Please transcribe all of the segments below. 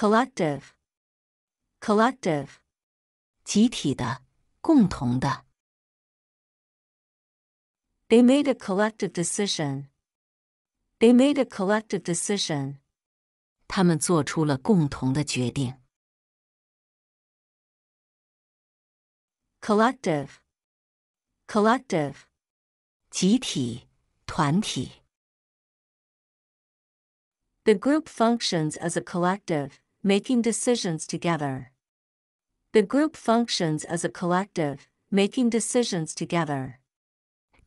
collective collective 集体的、共同的。They made a collective decision. They made a collective decision. 他们做出了共同的决定。Collective, collective，集体、团体。The group functions as a collective making decisions together. The group functions as a collective, making decisions together.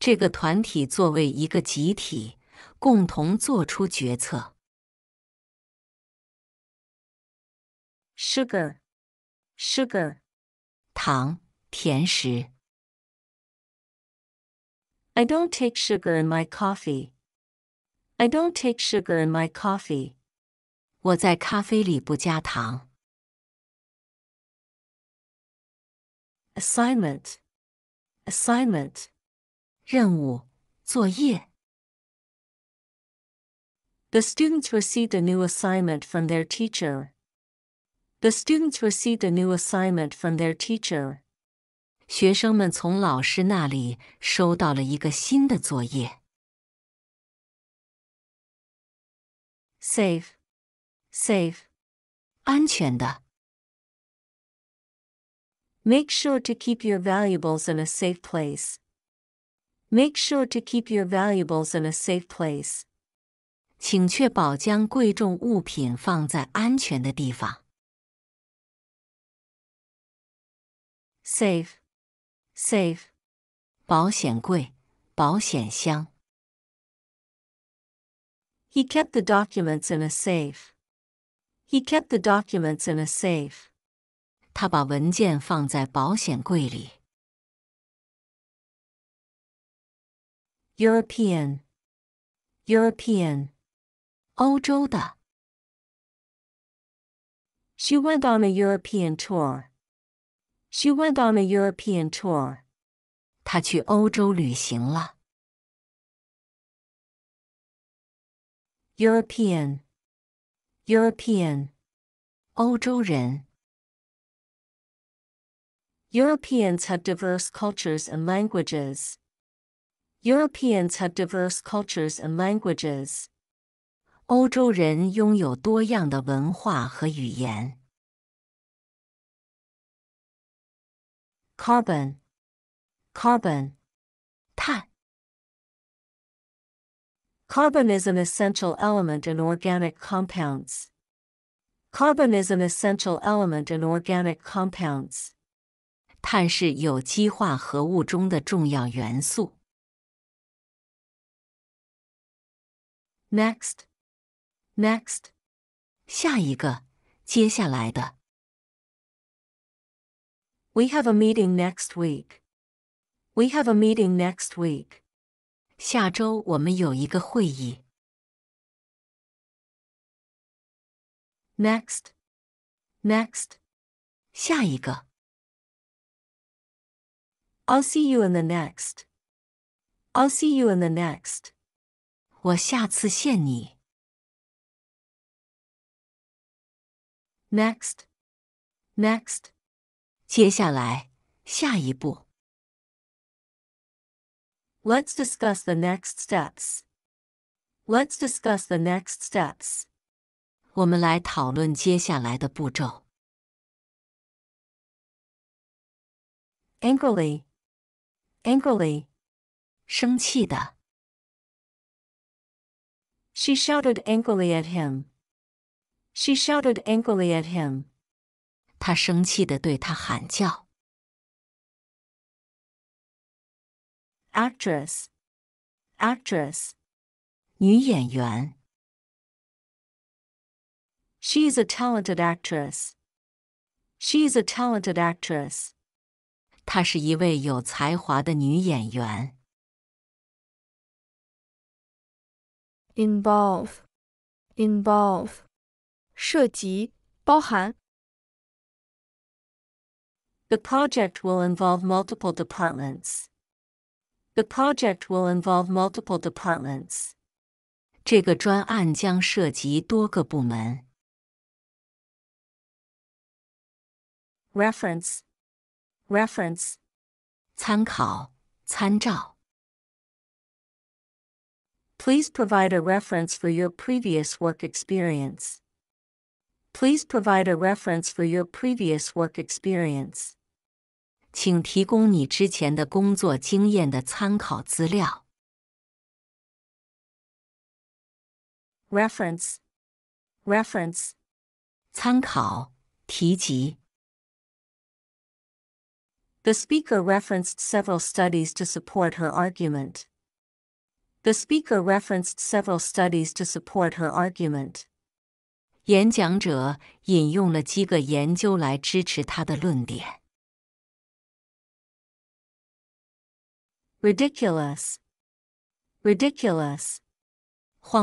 Sugar, sugar, 这个团体作为一个集体共同做出决策 sugar I sugar，糖，甜食。I don't take sugar in my coffee. I don't take sugar in my coffee. 我在咖啡里不加糖。Assignment, assignment，任务、作业。The students received a new assignment from their teacher. The students received a new assignment from their teacher. 学生们从老师那里收到了一个新的作业。Save, safe Make sure to keep your valuables in a safe place. Make sure to keep your valuables in a safe place. Safe, safe, 保险箱. He kept the documents in a safe. He kept the documents in a safe. 他把文件放在保险柜里。European, European, 欧洲的。She went on a European tour. She went on a European tour. 她去欧洲旅行了。European, European, Europeans have diverse cultures and languages. Europeans have diverse cultures and languages. 欧洲人拥有多样的文化和语言。Carbon, carbon, 碳。Carbon is an essential element in organic compounds. Carbon is an essential element in organic compounds. 碳是有机化合物中的重要元素。Next, next，下一个，接下来的。We have a meeting next week. We have a meeting next week. 下周我们有一个会议 next next, 下一个 i next，下一个。I'll see you in the next. I'll see you in the next. 我下次见你。Next, next, 接下来，下一步。Let's discuss the next steps. Let's discuss the next steps. 我们来讨论接下来的步骤。Angrily, She shouted angrily at him. She shouted angrily at him. 她生气的对他喊叫。actress, She is a talented actress. She is a talented actress. 她是一位有才华的女演员。Involve, The project will involve multiple departments. The project will involve multiple departments. 这个专案将涉及多个部门。Reference, Please provide a reference for your previous work experience. Please provide a reference for your previous work experience. 请提供你之前的工作经验的参考资料。Reference, 参考提及。The speaker referenced several studies to support her argument. The speaker referenced several studies to support her argument. 演讲者引用了几个研究来支持他的论点。ridiculous, ridiculous, His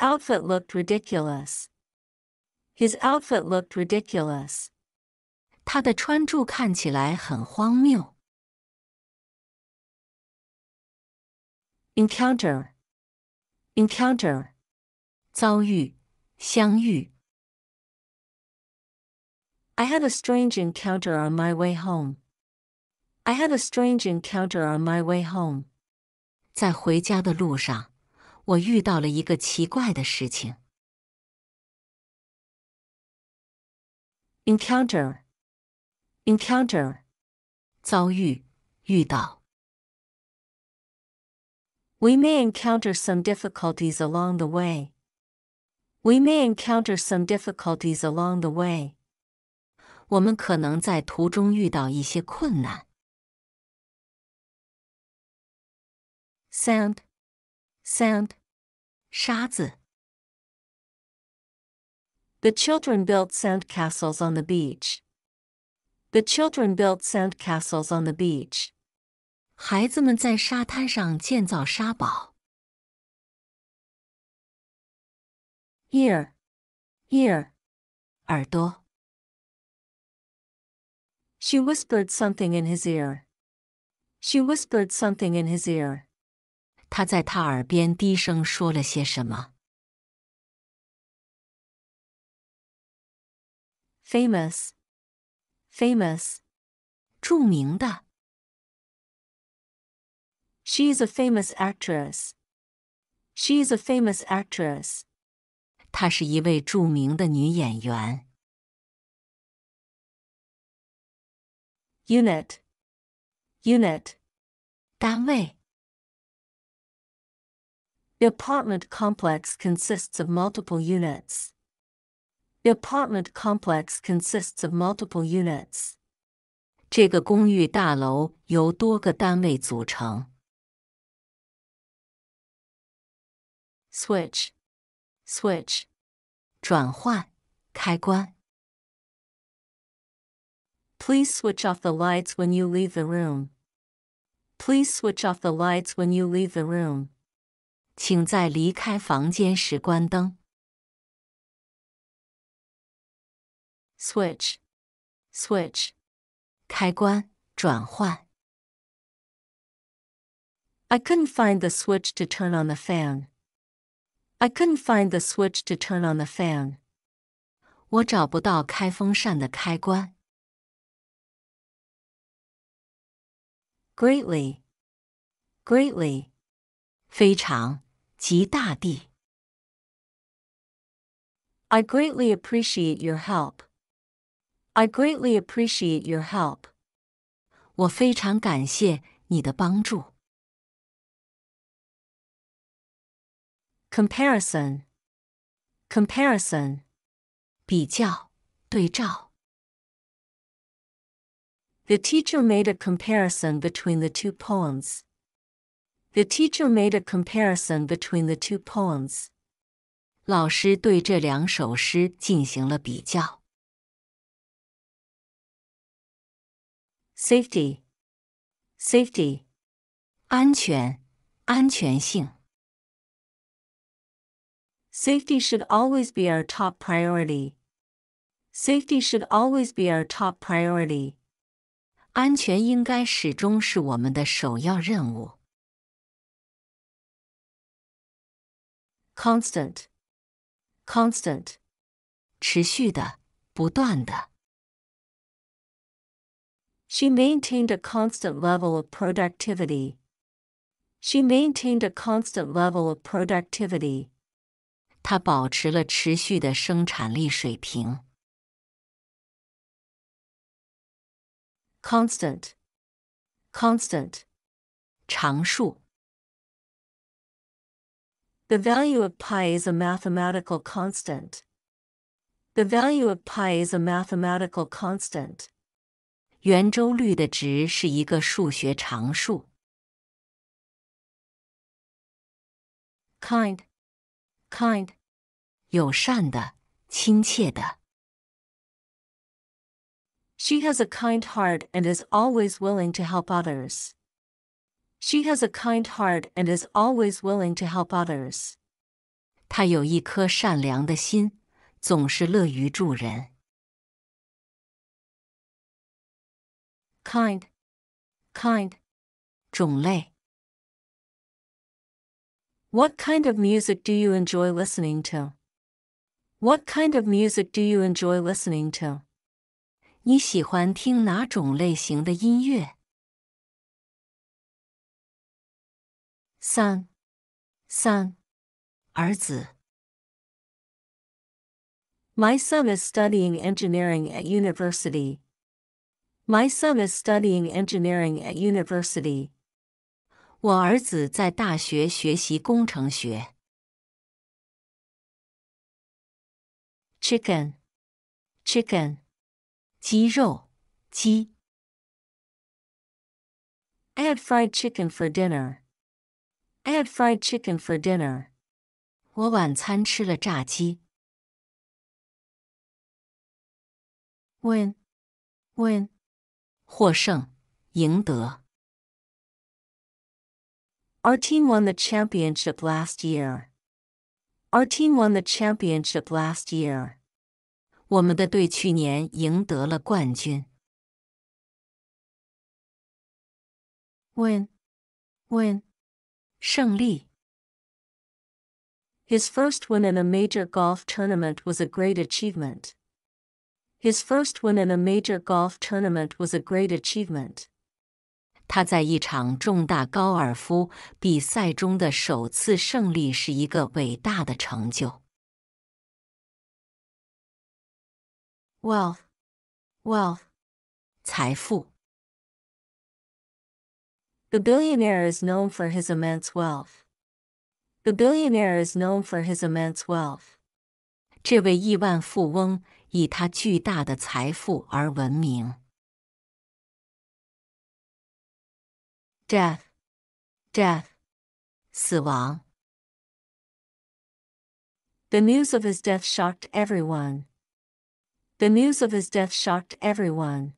outfit looked ridiculous. His outfit looked ridiculous. 他的穿着看起来很荒谬。Encounter, encounter, 遭遇，相遇。I had a strange encounter on my way home. I had a strange encounter on my way home. 在回家的路上，我遇到了一个奇怪的事情。Encounter, encounter，遭遇，遇到。We may encounter some difficulties along the way. We may encounter some difficulties along the way. 我们可能在途中遇到一些困难。sand sand 沙子。The children built sand castles on the beach. The children built sand castles on the beach. 孩子们在沙滩上建造沙堡。Ear, ear，耳朵。she whispered something in his ear. She whispered something in his ear. 她在他耳边低声说了些什么。Famous, famous，著名的。She is a famous actress. She is a famous actress. 她是一位著名的女演员。unit, unit, 单位。The apartment complex consists of multiple units. The apartment complex consists of multiple units. 这个公寓大楼由多个单位组成。Switch, switch，转换，开关。Please switch off the lights when you leave the room. Please switch off the lights when you leave the room. 请在离开房间时关灯. Switch, switch, 请在离开房间时关灯 switch I switch，开关，转换。I couldn't find the switch to turn on the fan. I couldn't find the switch to turn on the fan. 我找不到开风扇的开关。greatly, greatly，非常，极大地。I greatly appreciate your help. I greatly appreciate your help. 我非常感谢你的帮助。Comparison, comparison，比较，对照。the teacher made a comparison between the two poems. The teacher made a comparison between the two poems. 老师对这两首诗进行了比较。Safety, safety, 安全，安全性。Safety should always be our top priority. Safety should always be our top priority. 安全应该始终是我们的首要任务。constant, constant，持续的，不断的。She maintained a constant level of productivity. She maintained a constant level of productivity. 她保持了持续的生产力水平。constant, constant, 常数. The value of pi is a mathematical constant. The value of pi is a mathematical constant. 圆周率的值是一个数学常数。kind, kind，友善的、亲切的。she has a kind heart and is always willing to help others. She has a kind heart and is always willing to help others. 她有一颗善良的心，总是乐于助人。Kind, What kind of music do you enjoy listening to? What kind of music do you enjoy listening to? 你喜欢听哪种类型的音乐？三，三，儿子。My son is studying engineering at university. My son is studying engineering at university. 我儿子在大学学习工程学。Chicken, chicken. 鸡肉，鸡。I had fried chicken for dinner. I had fried chicken for dinner. 我晚餐吃了炸鸡。Win, Our team won the championship last year. Our team won the championship last year. 我们的队去年赢得了冠军。Win, His first win in a major golf tournament was a great achievement. His first win in a major golf tournament was a great achievement. 他在一场重大高尔夫比赛中的首次胜利是一个伟大的成就。wealth, wealth, 财富. The billionaire is known for his immense wealth. The billionaire is known for his immense wealth. 这位亿万富翁以他巨大的财富而闻名。Death, death, 死亡。The news of his death shocked everyone. The news of his death shocked everyone.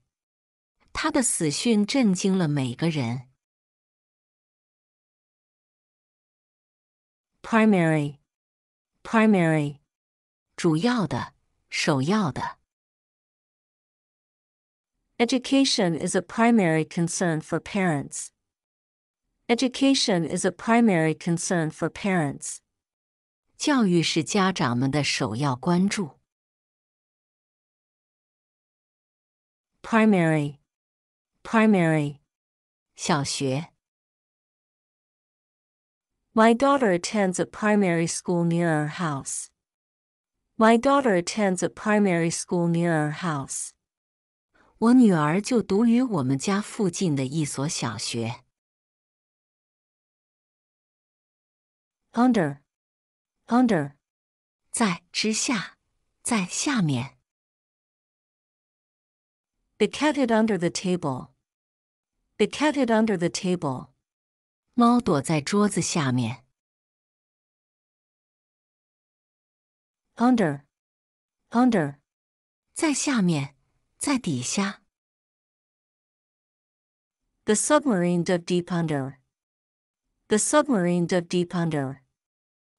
他的死讯震惊了每个人。Primary, primary，主要的，首要的。Education is a primary concern for parents. Education is a primary concern for parents. 教育是家长们的首要关注。primary, primary, 小学. My daughter attends a primary school near our house. My daughter attends a primary school near our house. 我女儿就读于我们家附近的一所小学。Under, under，在之下，在下面。cat it under the table. cat it under the table. 猫躲在桌子下面。Under, The submarine dove deep under. The submarine dove deep under.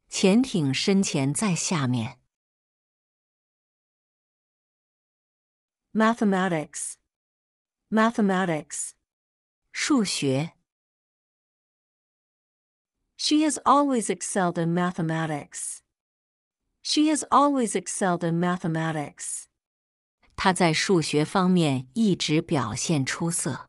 潜艇深潜在下面。mathematics mathematics 数学 She has always excelled in mathematics. She has always excelled in mathematics. 她在数学方面一直表现出色。